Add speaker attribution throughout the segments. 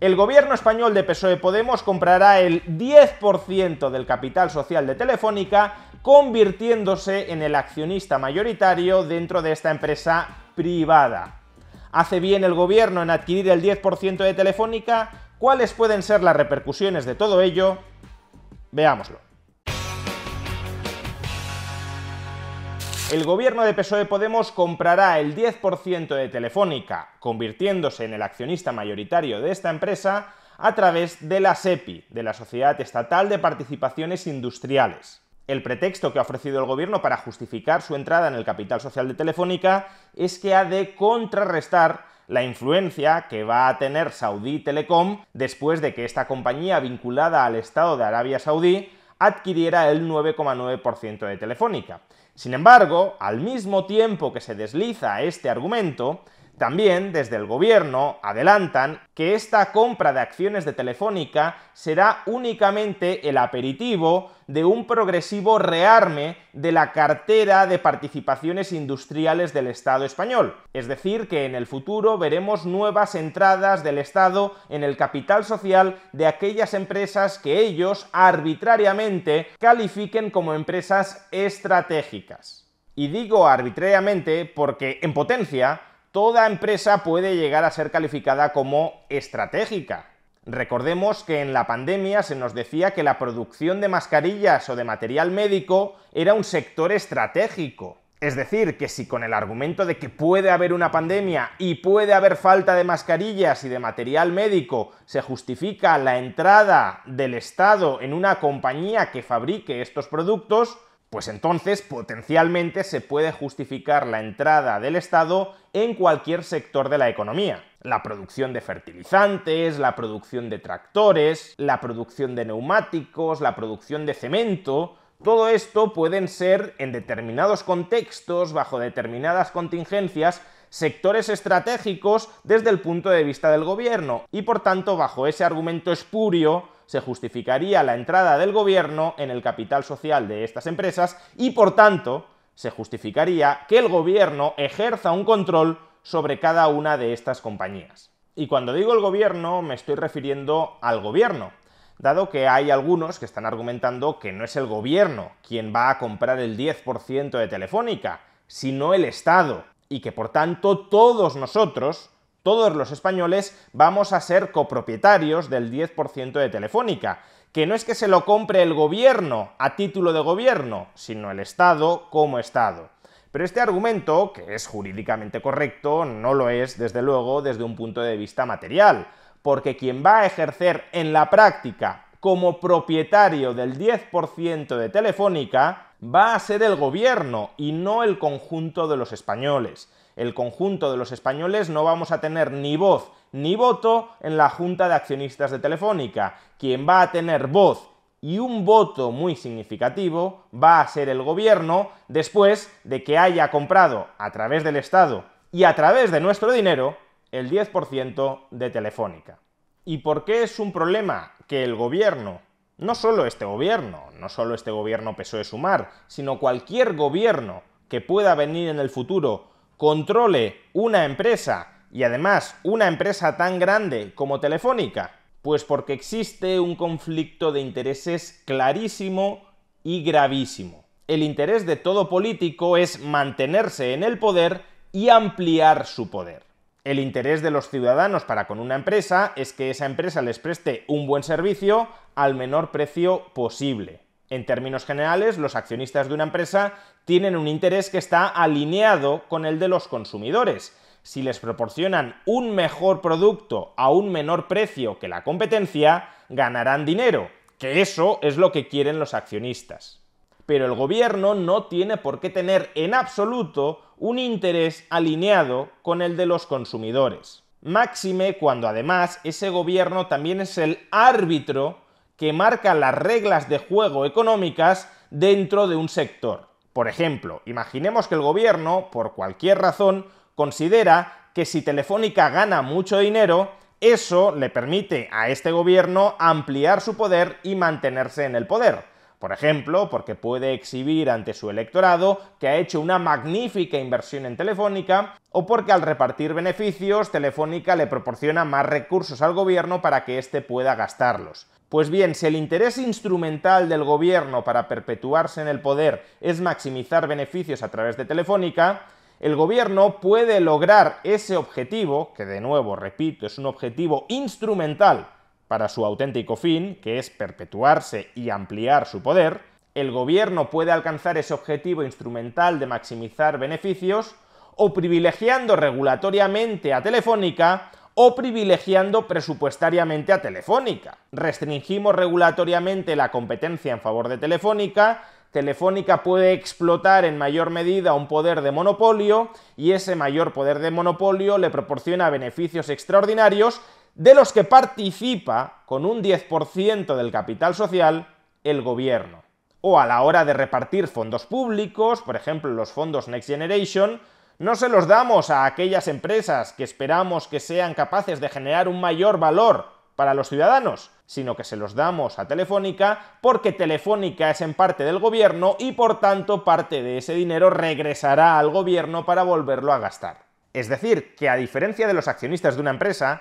Speaker 1: El gobierno español de PSOE Podemos comprará el 10% del capital social de Telefónica, convirtiéndose en el accionista mayoritario dentro de esta empresa privada. ¿Hace bien el gobierno en adquirir el 10% de Telefónica? ¿Cuáles pueden ser las repercusiones de todo ello? Veámoslo. El gobierno de PSOE Podemos comprará el 10% de Telefónica, convirtiéndose en el accionista mayoritario de esta empresa a través de la SEPI, de la Sociedad Estatal de Participaciones Industriales. El pretexto que ha ofrecido el gobierno para justificar su entrada en el capital social de Telefónica es que ha de contrarrestar la influencia que va a tener Saudí Telecom después de que esta compañía vinculada al Estado de Arabia Saudí adquiriera el 9,9% de Telefónica. Sin embargo, al mismo tiempo que se desliza este argumento, también desde el gobierno adelantan que esta compra de acciones de Telefónica será únicamente el aperitivo de un progresivo rearme de la cartera de participaciones industriales del Estado español. Es decir, que en el futuro veremos nuevas entradas del Estado en el capital social de aquellas empresas que ellos arbitrariamente califiquen como empresas estratégicas. Y digo arbitrariamente porque en potencia toda empresa puede llegar a ser calificada como estratégica. Recordemos que en la pandemia se nos decía que la producción de mascarillas o de material médico era un sector estratégico. Es decir, que si con el argumento de que puede haber una pandemia y puede haber falta de mascarillas y de material médico se justifica la entrada del Estado en una compañía que fabrique estos productos, pues entonces potencialmente se puede justificar la entrada del Estado en cualquier sector de la economía. La producción de fertilizantes, la producción de tractores, la producción de neumáticos, la producción de cemento, todo esto pueden ser en determinados contextos, bajo determinadas contingencias, sectores estratégicos desde el punto de vista del gobierno y por tanto bajo ese argumento espurio se justificaría la entrada del gobierno en el capital social de estas empresas y, por tanto, se justificaría que el gobierno ejerza un control sobre cada una de estas compañías. Y cuando digo el gobierno me estoy refiriendo al gobierno, dado que hay algunos que están argumentando que no es el gobierno quien va a comprar el 10% de Telefónica, sino el Estado, y que por tanto todos nosotros todos los españoles vamos a ser copropietarios del 10% de Telefónica, que no es que se lo compre el gobierno a título de gobierno, sino el Estado como Estado. Pero este argumento, que es jurídicamente correcto, no lo es, desde luego, desde un punto de vista material, porque quien va a ejercer en la práctica como propietario del 10% de Telefónica va a ser el gobierno y no el conjunto de los españoles el conjunto de los españoles no vamos a tener ni voz ni voto en la Junta de Accionistas de Telefónica. Quien va a tener voz y un voto muy significativo va a ser el gobierno después de que haya comprado a través del Estado y a través de nuestro dinero el 10% de Telefónica. ¿Y por qué es un problema que el gobierno, no solo este gobierno, no solo este gobierno PSOE Sumar, sino cualquier gobierno que pueda venir en el futuro controle una empresa y además una empresa tan grande como Telefónica? Pues porque existe un conflicto de intereses clarísimo y gravísimo. El interés de todo político es mantenerse en el poder y ampliar su poder. El interés de los ciudadanos para con una empresa es que esa empresa les preste un buen servicio al menor precio posible. En términos generales, los accionistas de una empresa tienen un interés que está alineado con el de los consumidores. Si les proporcionan un mejor producto a un menor precio que la competencia, ganarán dinero, que eso es lo que quieren los accionistas. Pero el gobierno no tiene por qué tener en absoluto un interés alineado con el de los consumidores. Máxime cuando además ese gobierno también es el árbitro que marca las reglas de juego económicas dentro de un sector. Por ejemplo, imaginemos que el gobierno, por cualquier razón, considera que si Telefónica gana mucho dinero, eso le permite a este gobierno ampliar su poder y mantenerse en el poder. Por ejemplo, porque puede exhibir ante su electorado que ha hecho una magnífica inversión en Telefónica, o porque al repartir beneficios, Telefónica le proporciona más recursos al gobierno para que éste pueda gastarlos. Pues bien, si el interés instrumental del gobierno para perpetuarse en el poder es maximizar beneficios a través de Telefónica, el gobierno puede lograr ese objetivo, que de nuevo, repito, es un objetivo instrumental para su auténtico fin, que es perpetuarse y ampliar su poder, el gobierno puede alcanzar ese objetivo instrumental de maximizar beneficios o privilegiando regulatoriamente a Telefónica o privilegiando presupuestariamente a Telefónica. Restringimos regulatoriamente la competencia en favor de Telefónica, Telefónica puede explotar en mayor medida un poder de monopolio y ese mayor poder de monopolio le proporciona beneficios extraordinarios de los que participa con un 10% del capital social el gobierno. O a la hora de repartir fondos públicos, por ejemplo los fondos Next Generation, no se los damos a aquellas empresas que esperamos que sean capaces de generar un mayor valor para los ciudadanos, sino que se los damos a Telefónica porque Telefónica es en parte del gobierno y por tanto parte de ese dinero regresará al gobierno para volverlo a gastar. Es decir, que a diferencia de los accionistas de una empresa,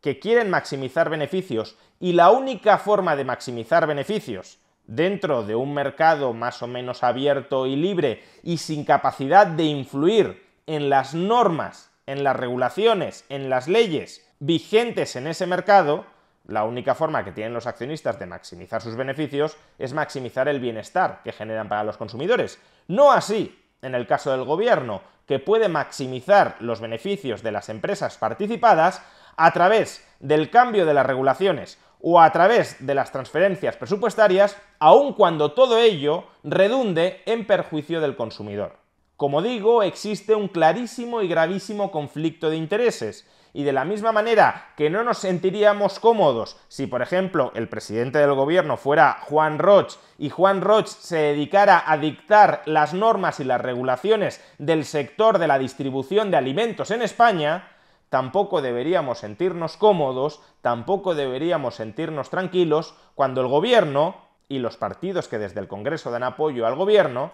Speaker 1: que quieren maximizar beneficios y la única forma de maximizar beneficios dentro de un mercado más o menos abierto y libre y sin capacidad de influir en las normas, en las regulaciones, en las leyes vigentes en ese mercado, la única forma que tienen los accionistas de maximizar sus beneficios es maximizar el bienestar que generan para los consumidores. No así en el caso del gobierno, que puede maximizar los beneficios de las empresas participadas a través del cambio de las regulaciones o a través de las transferencias presupuestarias, aun cuando todo ello redunde en perjuicio del consumidor. Como digo, existe un clarísimo y gravísimo conflicto de intereses. Y de la misma manera que no nos sentiríamos cómodos si, por ejemplo, el presidente del gobierno fuera Juan Roch y Juan Roch se dedicara a dictar las normas y las regulaciones del sector de la distribución de alimentos en España, tampoco deberíamos sentirnos cómodos, tampoco deberíamos sentirnos tranquilos cuando el gobierno y los partidos que desde el Congreso dan apoyo al gobierno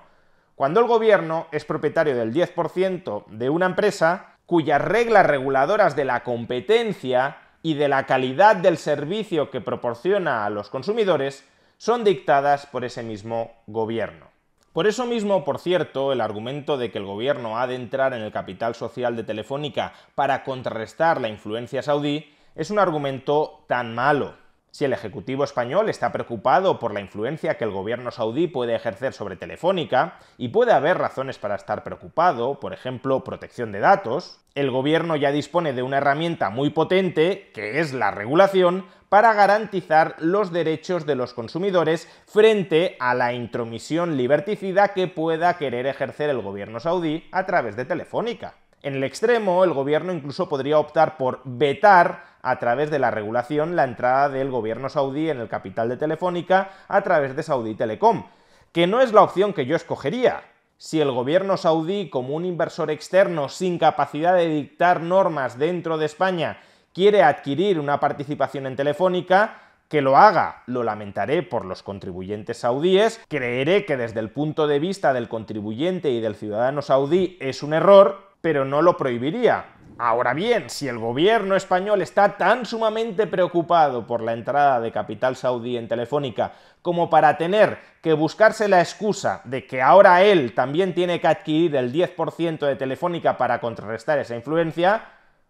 Speaker 1: cuando el gobierno es propietario del 10% de una empresa cuyas reglas reguladoras de la competencia y de la calidad del servicio que proporciona a los consumidores son dictadas por ese mismo gobierno. Por eso mismo, por cierto, el argumento de que el gobierno ha de entrar en el capital social de Telefónica para contrarrestar la influencia saudí es un argumento tan malo. Si el Ejecutivo español está preocupado por la influencia que el gobierno saudí puede ejercer sobre Telefónica, y puede haber razones para estar preocupado, por ejemplo, protección de datos, el gobierno ya dispone de una herramienta muy potente, que es la regulación, para garantizar los derechos de los consumidores frente a la intromisión liberticida que pueda querer ejercer el gobierno saudí a través de Telefónica. En el extremo, el gobierno incluso podría optar por vetar a través de la regulación la entrada del gobierno saudí en el capital de Telefónica a través de Saudi Telecom, que no es la opción que yo escogería. Si el gobierno saudí, como un inversor externo sin capacidad de dictar normas dentro de España, quiere adquirir una participación en Telefónica, que lo haga, lo lamentaré por los contribuyentes saudíes, creeré que desde el punto de vista del contribuyente y del ciudadano saudí es un error, pero no lo prohibiría. Ahora bien, si el gobierno español está tan sumamente preocupado por la entrada de capital saudí en Telefónica como para tener que buscarse la excusa de que ahora él también tiene que adquirir el 10% de Telefónica para contrarrestar esa influencia,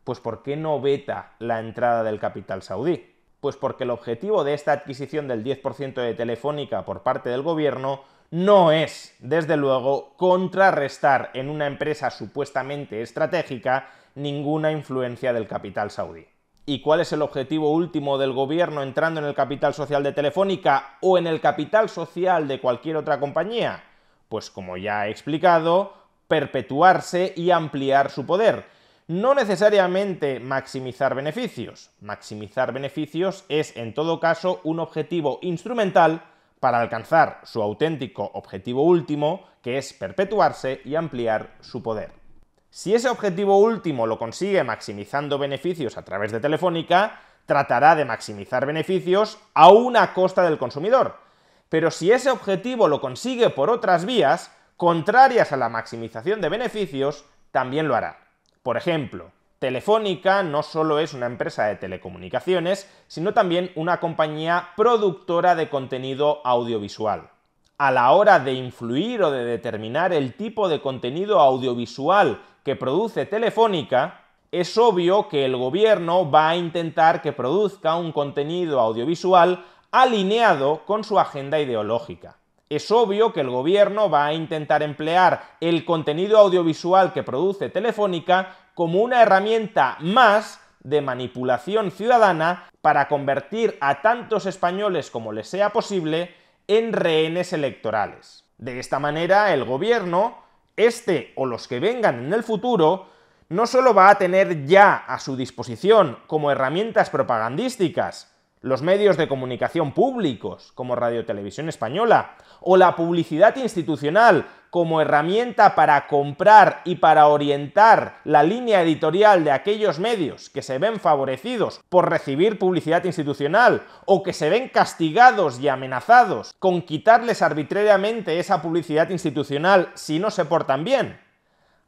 Speaker 1: pues ¿por qué no veta la entrada del capital saudí? Pues porque el objetivo de esta adquisición del 10% de Telefónica por parte del gobierno no es, desde luego, contrarrestar en una empresa supuestamente estratégica ninguna influencia del capital saudí. ¿Y cuál es el objetivo último del gobierno entrando en el capital social de Telefónica o en el capital social de cualquier otra compañía? Pues como ya he explicado, perpetuarse y ampliar su poder. No necesariamente maximizar beneficios. Maximizar beneficios es en todo caso un objetivo instrumental para alcanzar su auténtico objetivo último, que es perpetuarse y ampliar su poder. Si ese objetivo último lo consigue maximizando beneficios a través de Telefónica, tratará de maximizar beneficios a una costa del consumidor. Pero si ese objetivo lo consigue por otras vías, contrarias a la maximización de beneficios, también lo hará. Por ejemplo, Telefónica no solo es una empresa de telecomunicaciones, sino también una compañía productora de contenido audiovisual. A la hora de influir o de determinar el tipo de contenido audiovisual que produce Telefónica, es obvio que el gobierno va a intentar que produzca un contenido audiovisual alineado con su agenda ideológica. Es obvio que el gobierno va a intentar emplear el contenido audiovisual que produce Telefónica como una herramienta más de manipulación ciudadana para convertir a tantos españoles como les sea posible en rehenes electorales. De esta manera, el gobierno, este o los que vengan en el futuro, no solo va a tener ya a su disposición como herramientas propagandísticas los medios de comunicación públicos, como Radio Televisión Española, o la publicidad institucional, como herramienta para comprar y para orientar la línea editorial de aquellos medios que se ven favorecidos por recibir publicidad institucional o que se ven castigados y amenazados con quitarles arbitrariamente esa publicidad institucional si no se portan bien.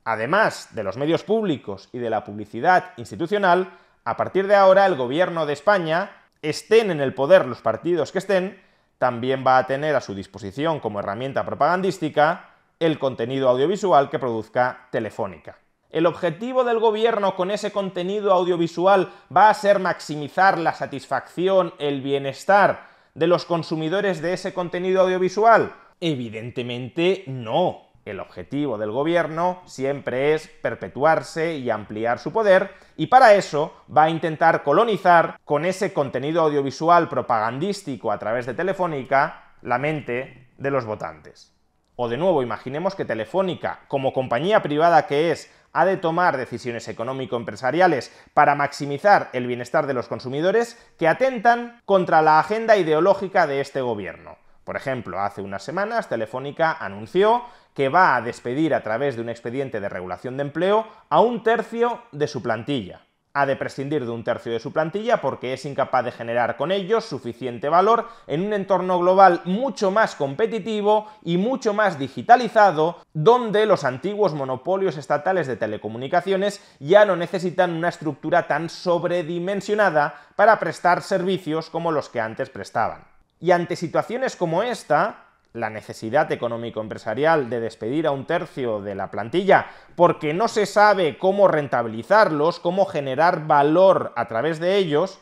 Speaker 1: Además de los medios públicos y de la publicidad institucional, a partir de ahora el gobierno de España, estén en el poder los partidos que estén, también va a tener a su disposición como herramienta propagandística el contenido audiovisual que produzca Telefónica. ¿El objetivo del gobierno con ese contenido audiovisual va a ser maximizar la satisfacción, el bienestar de los consumidores de ese contenido audiovisual? Evidentemente no. El objetivo del gobierno siempre es perpetuarse y ampliar su poder, y para eso va a intentar colonizar con ese contenido audiovisual propagandístico a través de Telefónica la mente de los votantes. O de nuevo, imaginemos que Telefónica, como compañía privada que es, ha de tomar decisiones económico-empresariales para maximizar el bienestar de los consumidores que atentan contra la agenda ideológica de este gobierno. Por ejemplo, hace unas semanas Telefónica anunció que va a despedir a través de un expediente de regulación de empleo a un tercio de su plantilla ha de prescindir de un tercio de su plantilla porque es incapaz de generar con ellos suficiente valor en un entorno global mucho más competitivo y mucho más digitalizado, donde los antiguos monopolios estatales de telecomunicaciones ya no necesitan una estructura tan sobredimensionada para prestar servicios como los que antes prestaban. Y ante situaciones como esta, la necesidad económico-empresarial de despedir a un tercio de la plantilla porque no se sabe cómo rentabilizarlos, cómo generar valor a través de ellos,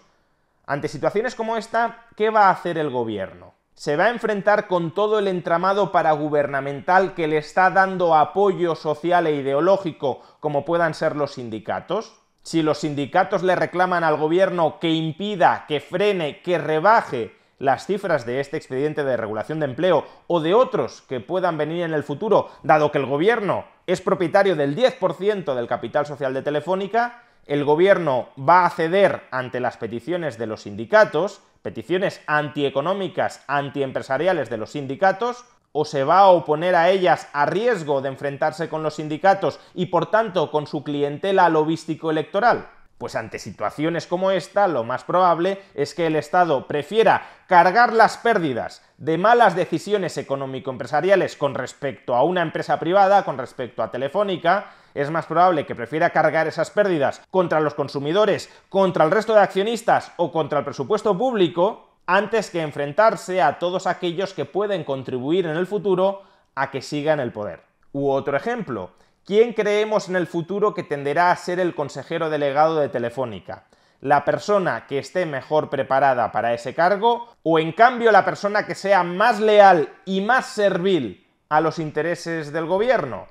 Speaker 1: ante situaciones como esta, ¿qué va a hacer el gobierno? ¿Se va a enfrentar con todo el entramado paragubernamental que le está dando apoyo social e ideológico como puedan ser los sindicatos? Si los sindicatos le reclaman al gobierno que impida, que frene, que rebaje las cifras de este expediente de regulación de empleo o de otros que puedan venir en el futuro, dado que el gobierno es propietario del 10% del capital social de Telefónica, el gobierno va a ceder ante las peticiones de los sindicatos, peticiones antieconómicas, antiempresariales de los sindicatos, o se va a oponer a ellas a riesgo de enfrentarse con los sindicatos y por tanto con su clientela lobístico electoral. Pues ante situaciones como esta, lo más probable es que el Estado prefiera cargar las pérdidas de malas decisiones económico-empresariales con respecto a una empresa privada, con respecto a Telefónica, es más probable que prefiera cargar esas pérdidas contra los consumidores, contra el resto de accionistas o contra el presupuesto público, antes que enfrentarse a todos aquellos que pueden contribuir en el futuro a que sigan el poder. U otro ejemplo, ¿Quién creemos en el futuro que tenderá a ser el consejero delegado de Telefónica? ¿La persona que esté mejor preparada para ese cargo o en cambio la persona que sea más leal y más servil a los intereses del gobierno?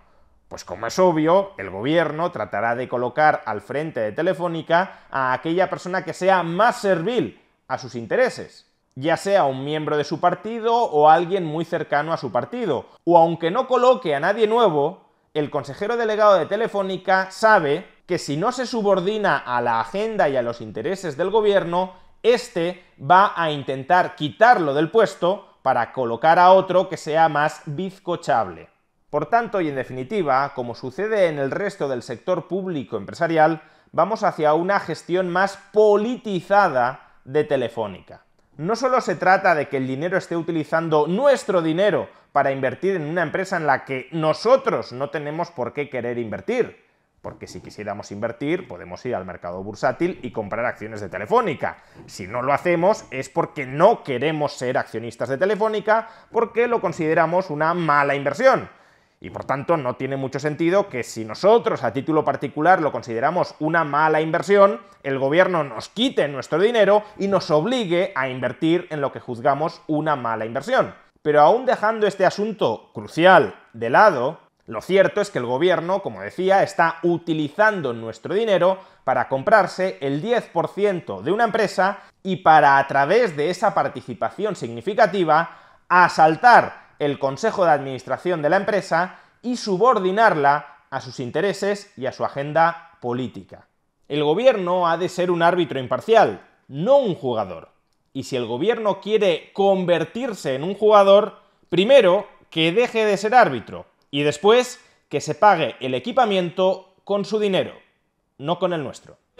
Speaker 1: Pues como es obvio, el gobierno tratará de colocar al frente de Telefónica a aquella persona que sea más servil a sus intereses ya sea un miembro de su partido o alguien muy cercano a su partido. O aunque no coloque a nadie nuevo, el consejero delegado de Telefónica sabe que si no se subordina a la agenda y a los intereses del gobierno, este va a intentar quitarlo del puesto para colocar a otro que sea más bizcochable. Por tanto, y en definitiva, como sucede en el resto del sector público empresarial, vamos hacia una gestión más politizada de Telefónica no solo se trata de que el dinero esté utilizando nuestro dinero para invertir en una empresa en la que nosotros no tenemos por qué querer invertir, porque si quisiéramos invertir, podemos ir al mercado bursátil y comprar acciones de Telefónica. Si no lo hacemos es porque no queremos ser accionistas de Telefónica, porque lo consideramos una mala inversión. Y por tanto, no tiene mucho sentido que si nosotros a título particular lo consideramos una mala inversión, el gobierno nos quite nuestro dinero y nos obligue a invertir en lo que juzgamos una mala inversión. Pero aún dejando este asunto crucial de lado, lo cierto es que el gobierno, como decía, está utilizando nuestro dinero para comprarse el 10% de una empresa y para a través de esa participación significativa asaltar el Consejo de Administración de la empresa y subordinarla a sus intereses y a su agenda política. El gobierno ha de ser un árbitro imparcial, no un jugador. Y si el gobierno quiere convertirse en un jugador, primero que deje de ser árbitro y después que se pague el equipamiento con su dinero, no con el nuestro.